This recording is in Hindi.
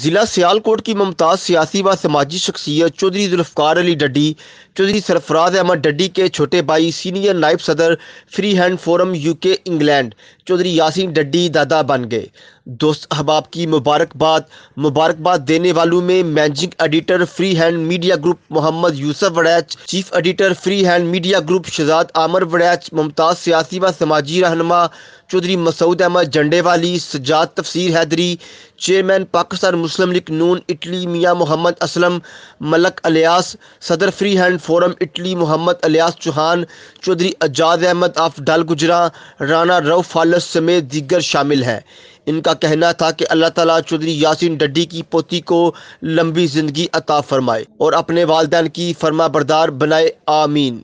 जिला सियालकोट की मुमताज़ सियासी व समाजी शख्सियत चौधरी जुल्फ़ार अली डड्डी चौधरी सरफराज अहमद डड्डी के छोटे भाई सीनियर नायब सदर free hand forum UK England Chaudhary Yasin Daddi दादा बन गए दोस्त अहबाब की मुबारकबाद मुबारकबाद देने वालों में managing editor free hand media group Mohammad Yousaf Waraich chief editor free hand media group Shahzad Aamir Waraich Mumtaz सियासी व समाजी रहनमा चौधरी मसूद अहमद जंडे वाली Sajjad Tafseer Haidri chairman Pakistan Muslim league Noon Italy Mian Mohammad Aslam Malik Ilyas सदर free hand forum Italy Mohammad Ilyas Chauhan Chaudhary Ejaz Ahmad of डाल गुजरा राना रऊफ फालस समेत दीगर शामिल हैं इनका कहना था कि अल्लाह ताला चौधरी यासिन डड्डी की पोती को लंबी ज़िंदगी अता फरमाए और अपने वालदेन की फरमा बरदार बनाए आमीन